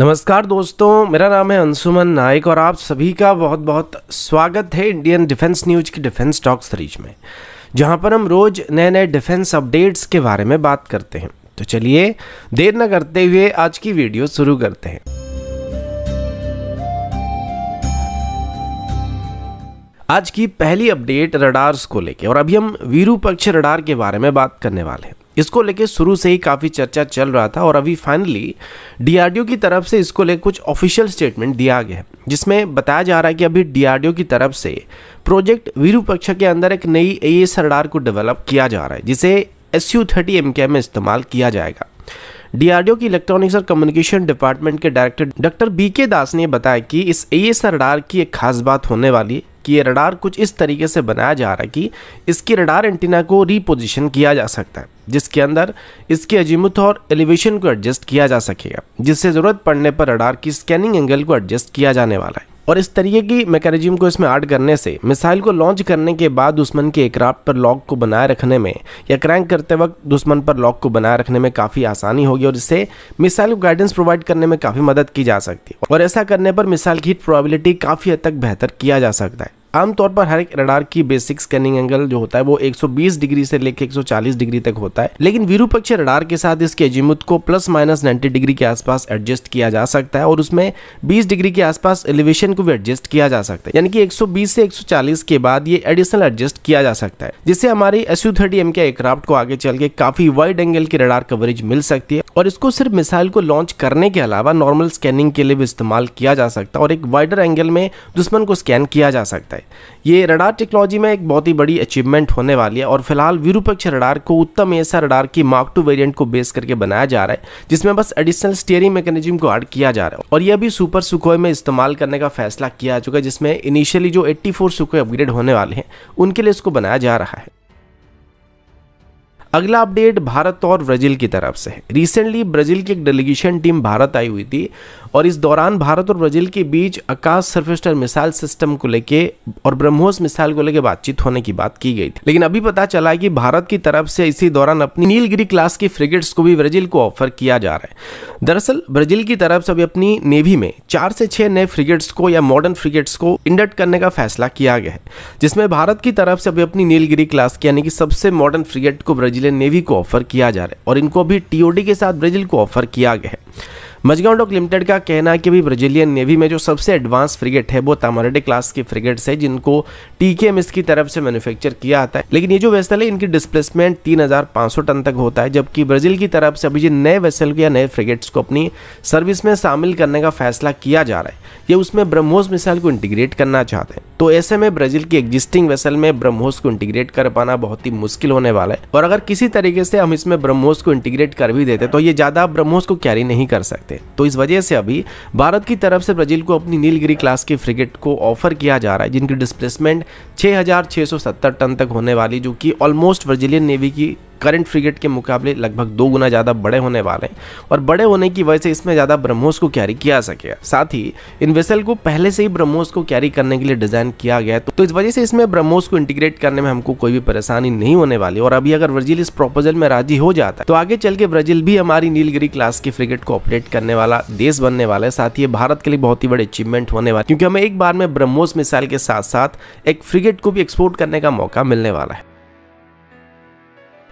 नमस्कार दोस्तों मेरा नाम है अंशुमन नाइक और आप सभी का बहुत बहुत स्वागत है इंडियन डिफेंस न्यूज की डिफेंस टॉक सीरीज में जहां पर हम रोज नए नए डिफेंस अपडेट्स के बारे में बात करते हैं तो चलिए देर न करते हुए आज की वीडियो शुरू करते हैं आज की पहली अपडेट रडार्स को लेके और अभी हम वीरूपक्ष रडार के बारे में बात करने वाले हैं इसको लेके शुरू से ही काफ़ी चर्चा चल रहा था और अभी फाइनली डी की तरफ से इसको लेकर कुछ ऑफिशियल स्टेटमेंट दिया गया है जिसमें बताया जा रहा है कि अभी डी की तरफ से प्रोजेक्ट वीरूपक्ष के अंदर एक नई ए एस को डेवलप किया जा रहा है जिसे एस यू थर्टी एम के में इस्तेमाल किया जाएगा डीआरडीओ की इलेक्ट्रॉनिक्स और कम्युनिकेशन डिपार्टमेंट के director doctor B K Das ने बताया कि इस ए एस रडार की एक खास बात होने वाली है कि ये रडार कुछ इस तरीके से बनाया जा रहा है कि इसकी रडार एंटीना को रिपोजिशन किया जा सकता है जिसके अंदर इसके अजीमत और एलिवेशन को एडजस्ट किया जा सकेगा जिससे ज़रूरत पड़ने पर रडार की स्कैनिंग एंगल को एडजस्ट किया जाने वाला है और इस तरीके की मैकेनिज्म को इसमें ऐड करने से मिसाइल को लॉन्च करने के बाद दुश्मन के एयरक्राफ्ट पर लॉक को बनाए रखने में या क्रैंक करते वक्त दुश्मन पर लॉक को बनाए रखने में काफ़ी आसानी होगी और इससे मिसाइल को गाइडेंस प्रोवाइड करने में काफ़ी मदद की जा सकती है और ऐसा करने पर मिसाइल की हिट प्रोबेबिलिटी काफ़ी हद तक बेहतर किया जा सकता है आमतौर पर हर एक रडार की बेसिक स्कैनिंग एंगल जो होता है वो 120 डिग्री से लेकर 140 डिग्री तक होता है लेकिन विरूपक्ष रडार के साथ इसके एजिमुथ को प्लस माइनस 90 डिग्री के आसपास एडजस्ट किया जा सकता है और उसमें 20 डिग्री के आसपास एलिवेशन को भी एडजस्ट किया जा सकता है यानी कि 120 से 140 के बाद ये एडिशनल एडजस्ट किया जा सकता है जिससे हमारी S U thirty M K aircraft को आगे चल के काफी वाइड एंगल की रडार कवरेज मिल सकती है और इसको सिर्फ मिसाइल को लॉन्च करने के अलावा नॉर्मल स्कैनिंग के लिए भी इस्तेमाल किया जा सकता है और एक वाइडर एंगल में दुश्मन को स्कैन किया जा सकता है है ये रडार टेक्नोलॉजी में एक बहुत ही बड़ी अचीवमेंट होने वाली है और फिलहाल विरूपक्ष रडार को उत्तम ऐसा रडार की मार्क टू वेरियंट को बेस करके बनाया जा रहा है जिसमें बस एडिशनल स्टीयरिंग मैकेनिज्म को ऐड किया जा रहा है और यह भी सुपर सुखोई में इस्तेमाल करने का फैसला किया जा चुका है जिसमें इनिशियली जो एट्टी फोर सुखोई अपग्रेड होने वाले हैं उनके लिए इसको बनाया जा रहा है अगला अपडेट भारत और ब्राज़ील की तरफ से है रिसेंटली ब्राज़ील की एक डेलीगेशन टीम भारत आई हुई थी और इस दौरान भारत और ब्राजील के बीच आकाश सर्वेस्टर मिसाइल सिस्टम को लेके और ब्रह्मोस मिसाइल को लेके बातचीत होने की बात की गई थी लेकिन अभी पता चला है कि भारत की तरफ से इसी दौरान अपनी नीलगिरी क्लास की फ्रिगेट्स को भी ब्राजील को ऑफर किया जा रहा है दरअसल ब्राजील की तरफ से अभी अपनी नेवी में चार से छह नए फ्रिगेट्स को या मॉडर्न फ्रिगेट्स को इंडक्ट करने का फैसला किया गया है जिसमें भारत की तरफ से अभी अपनी नीलगिरी क्लास की यानी कि सबसे मॉडर्न फ्रिगेट को ब्राजीलियन नेवी को ऑफर किया जा रहा है और इनको अभी टीओडी के साथ ब्राजील को ऑफर किया गया है मजगांव डॉक लिमिटेड का कहना है कि अभी ब्राजीलियन नेवी में जो सबसे एडवांस फ्रिगेट है वो तामारेडे क्लास की फ्रिगेट्स है जिनको टीकेएमएस की तरफ से मैन्युफैक्चर किया आता है लेकिन ये जो वेसल है इनकी डिस्प्लेसमेंट 3,500 टन तक होता है जबकि ब्राजील की तरफ से अभी नए वेसल या नए फ्रिगेट्स को अपनी सर्विस में शामिल करने का फैसला किया जा रहा है या उसमें ब्रह्मोस मिसाइल को इंटीग्रेट करना चाहते हैं तो ऐसे में ब्राजील की एग्जिस्टिंग वेसल में ब्रह्मोस को इंटीग्रेट कर पाना बहुत ही मुश्किल होने वाला है और अगर किसी तरीके से हम इसमें ब्रह्मोस को इंटीग्रेट कर भी देते तो ये ज्यादा ब्रह्मोस को कैरी नहीं कर सकते तो इस वजह से अभी भारत की तरफ से ब्राजील को अपनी नीलगिरी क्लास की फ्रिगेट को ऑफर किया जा रहा है जिनकी डिस्प्लेसमेंट छह टन तक होने वाली जो कि ऑलमोस्ट ब्राजीलियन नेवी की करंट फ्रिगेट के मुकाबले लगभग दो गुना ज़्यादा बड़े होने वाले हैं और बड़े होने की वजह से इसमें ज़्यादा ब्रह्मोस को कैरी किया सके साथ ही इन वेसल को पहले से ही ब्रह्मोस को कैरी करने के लिए डिज़ाइन किया गया तो इस वजह से इसमें ब्रह्मोस को इंटीग्रेट करने में हमको कोई भी परेशानी नहीं होने वाली और अभी अगर ब्राजील इस प्रोपोजल में राजी हो जाता है तो आगे चल के ब्राजील भी हमारी नीलगिरी क्लास की फ्रिगेट को ऑपरेट करने वाला देश बनने वाला है साथ ही भारत के लिए बहुत ही बड़े अचीवमेंट होने वाले क्योंकि हमें एक बार में ब्रह्मोस मिसाइल के साथ साथ एक फ्रिगेट को भी एक्सपोर्ट करने का मौका मिलने वाला है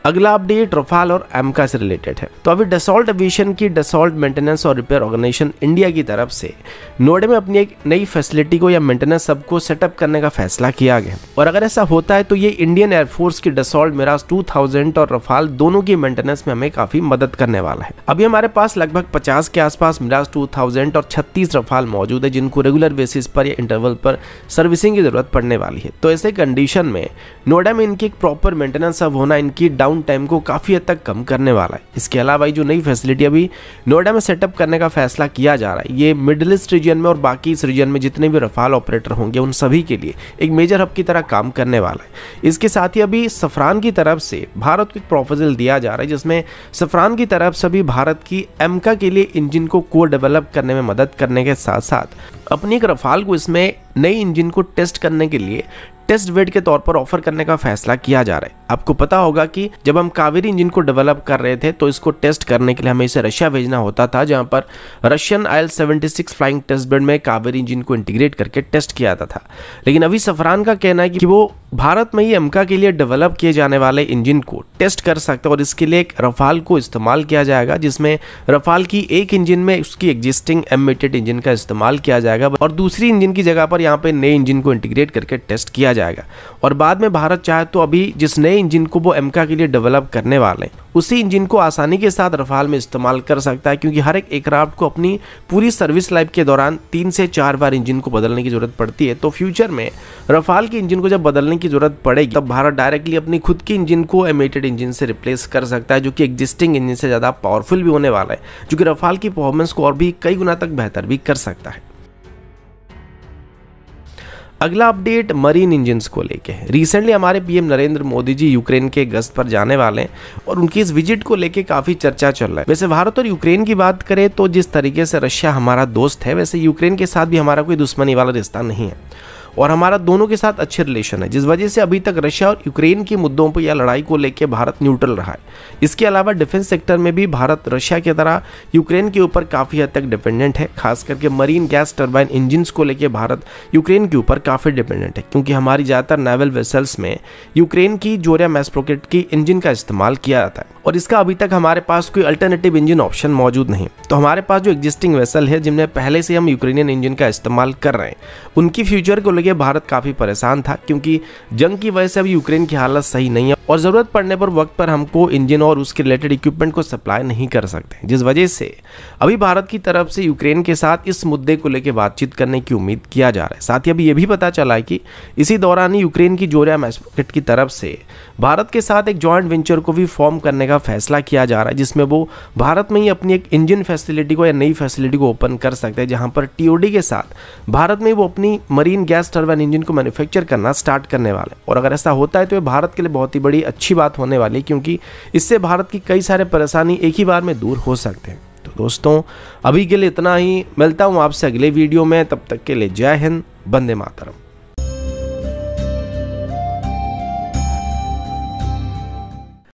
अगला अपडेट रफाल और एमका से रिलेटेड है तो अभी डसॉल्ट एविएशन की डसॉल्ट मेंटेनेंस और रिपेयर ऑर्गेनाइजेशन इंडिया की तरफ से नोएडा में अपनी एक नई फैसिलिटी को या मेंटेनेंस सब को सेटअप करने का फैसला किया गया और अगर ऐसा होता है तो ये इंडियन एयरफोर्स की डसॉल्ट मिराज 2000 और रफाल दोनों की मेंटेनेंस में हमें काफी मदद करने वाला है अभी हमारे पास लगभग पचास के आसपास मिराज टू और छत्तीस रफाल मौजूद है जिनको रेगुलर बेसिस पर या इंटरवल पर सर्विसिंग की जरूरत पड़ने वाली है तो ऐसे कंडीशन में नोएडा में इनकी एक प्रॉपर मेंटेनेंस अब होना इनकी डाउन टाइम को काफ़ी हद तक कम करने वाला है इसके अलावा जो नई फैसिलिटी अभी नोएडा में सेटअप करने का फैसला किया जा रहा है ये मिडल ईस्ट रीजन में और बाकी इस रीजन में जितने भी रफाल ऑपरेटर होंगे उन सभी के लिए एक मेजर हब की तरह काम करने वाला है इसके साथ ही अभी सफरान की तरफ से भारत को एक प्रोपोजल दिया जा रहा है जिसमें सफरान की तरफ से भी भारत की एमका के लिए इंजिन को को डेवलप करने में मदद करने के साथ साथ अपनी एक रफाल को इसमें नई इंजन को टेस्ट करने के लिए टेस्ट बेड के तौर पर ऑफर करने का फैसला किया जा रहा है आपको पता होगा कि जब हम कावेरी इंजन को डेवलप कर रहे थे तो इसको टेस्ट करने के लिए हमें इसे रशिया भेजना होता था जहां पर Russian Il 76 flying test bed में कावेरी इंजन को इंटीग्रेट करके टेस्ट किया जाता था लेकिन अभी सफरान का कहना है कि वो भारत में ही अमका के लिए डेवलप किए जाने वाले इंजन को टेस्ट कर सकते हैं और इसके लिए एक रफाल को इस्तेमाल किया जाएगा जिसमें रफाल की एक इंजन में उसकी एग्जिस्टिंग एमिटेड इंजन का इस्तेमाल किया जाएगा और दूसरी इंजन की जगह पर यहाँ पे नए इंजन को इंटीग्रेट करके टेस्ट किया जाएगा और बाद में भारत चाहे तो अभी जिस नए इंजन को वो एमका के लिए डेवलप करने वाले हैं उसी इंजन को आसानी के साथ रफाल में इस्तेमाल कर सकता है क्योंकि हर एक एयरक्राफ्ट को अपनी पूरी सर्विस लाइफ के दौरान तीन से चार बार इंजन को बदलने की ज़रूरत पड़ती है तो फ्यूचर में रफाल के इंजन को जब बदलने की ज़रूरत पड़ेगी तब भारत डायरेक्टली अपनी खुद की इंजन को एमेटेड इंजन से रिप्लेस कर सकता है जो कि एग्जिस्टिंग इंजन से ज़्यादा पावरफुल भी होने वाला है जो कि रफाल की परफॉर्मेंस को और भी कई गुना तक बेहतर भी कर सकता है अगला अपडेट मरीन इंजन्स को लेके है रिसेंटली हमारे पीएम नरेंद्र मोदी जी यूक्रेन के गश्त पर जाने वाले हैं और उनकी इस विजिट को लेके काफ़ी चर्चा चल रहा है वैसे भारत और यूक्रेन की बात करें तो जिस तरीके से रशिया हमारा दोस्त है वैसे यूक्रेन के साथ भी हमारा कोई दुश्मनी वाला रिश्ता नहीं है और हमारा दोनों के साथ अच्छे रिलेशन है जिस वजह से अभी तक रशिया और यूक्रेन के मुद्दों पर या लड़ाई को लेकर भारत न्यूट्रल रहा है इसके अलावा डिफेंस सेक्टर में भी भारत रशिया की तरह यूक्रेन के ऊपर काफ़ी हद तक डिपेंडेंट है खास करके मरीन गैस टर्बाइन इंजिन को लेकर भारत यूक्रेन के ऊपर काफ़ी डिपेंडेंट है क्योंकि हमारी ज़्यादातर नेवल वेसल्स में यूक्रेन की जोरिया मैसप्रोकेट की इंजन का इस्तेमाल किया जाता है और इसका अभी तक हमारे पास कोई अल्टरनेटिव इंजन ऑप्शन मौजूद नहीं तो हमारे पास जो एग्जिस्टिंग वेसल है जिनमें पहले से हम यूक्रेनियन इंजन का इस्तेमाल कर रहे हैं उनकी फ्यूचर को लेकर भारत काफ़ी परेशान था क्योंकि जंग की वजह से अभी यूक्रेन की हालत सही नहीं है और ज़रूरत पड़ने पर वक्त पर हमको इंजन और उसके रिलेटेड इक्विपमेंट को सप्लाई नहीं कर सकते जिस वजह से अभी भारत की तरफ से यूक्रेन के साथ इस मुद्दे को लेकर बातचीत करने की उम्मीद किया जा रहा है साथ ही अभी यह भी पता चला है कि इसी दौरान ही यूक्रेन की जोरिया मैस्पेक्ट की तरफ से भारत के साथ एक ज्वाइंट वेंचर को भी फॉर्म करने का का फैसला किया जा रहा है जिसमें वो भारत में ही अपनी एक इंजन फैसिलिटी को या नई फैसिलिटी को ओपन कर सकते हैं जहाँ पर टीओडी के साथ भारत में वो अपनी मरीन गैस टर्बाइन इंजन को मैन्युफैक्चर करना स्टार्ट करने वाले और अगर ऐसा होता है तो ये भारत के लिए बहुत ही बड़ी अच्छी बात होने वाली है क्योंकि इससे भारत की कई सारे परेशानी एक ही बार में दूर हो सकते हैं तो दोस्तों अभी के लिए इतना ही मिलता हूँ आपसे अगले वीडियो में तब तक के लिए जय हिंद बंदे मातरम